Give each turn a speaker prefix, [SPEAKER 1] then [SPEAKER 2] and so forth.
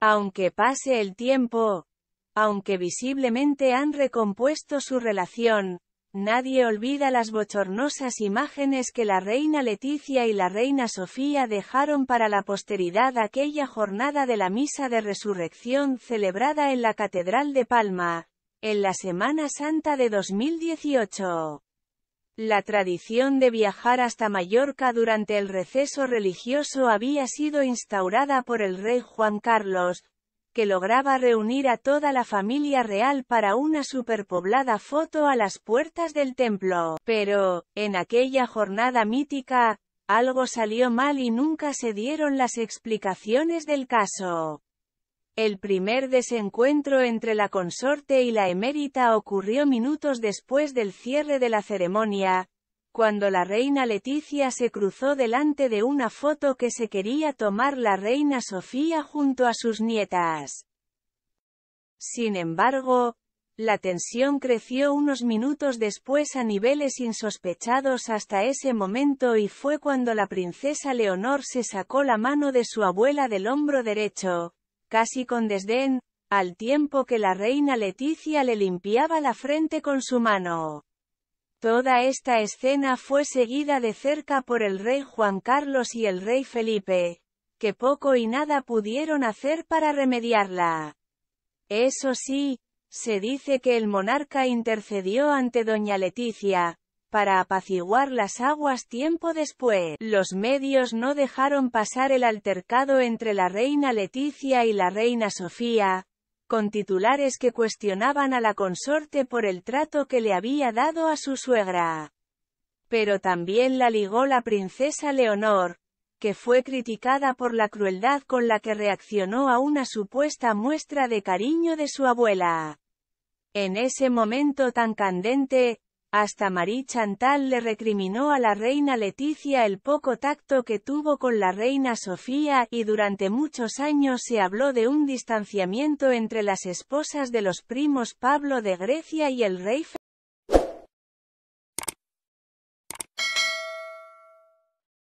[SPEAKER 1] Aunque pase el tiempo, aunque visiblemente han recompuesto su relación, nadie olvida las bochornosas imágenes que la reina Leticia y la reina Sofía dejaron para la posteridad aquella jornada de la misa de resurrección celebrada en la Catedral de Palma, en la Semana Santa de 2018. La tradición de viajar hasta Mallorca durante el receso religioso había sido instaurada por el rey Juan Carlos, que lograba reunir a toda la familia real para una superpoblada foto a las puertas del templo. Pero, en aquella jornada mítica, algo salió mal y nunca se dieron las explicaciones del caso. El primer desencuentro entre la consorte y la emérita ocurrió minutos después del cierre de la ceremonia, cuando la reina Leticia se cruzó delante de una foto que se quería tomar la reina Sofía junto a sus nietas. Sin embargo, la tensión creció unos minutos después a niveles insospechados hasta ese momento y fue cuando la princesa Leonor se sacó la mano de su abuela del hombro derecho, casi con desdén, al tiempo que la reina Leticia le limpiaba la frente con su mano. Toda esta escena fue seguida de cerca por el rey Juan Carlos y el rey Felipe, que poco y nada pudieron hacer para remediarla. Eso sí, se dice que el monarca intercedió ante doña Leticia, para apaciguar las aguas tiempo después. Los medios no dejaron pasar el altercado entre la reina Leticia y la reina Sofía, con titulares que cuestionaban a la consorte por el trato que le había dado a su suegra. Pero también la ligó la princesa Leonor, que fue criticada por la crueldad con la que reaccionó a una supuesta muestra de cariño de su abuela. En ese momento tan candente, hasta Marie Chantal le recriminó a la reina Leticia el poco tacto que tuvo con la reina Sofía, y durante muchos años se habló de un distanciamiento entre las esposas de los primos Pablo de Grecia y el rey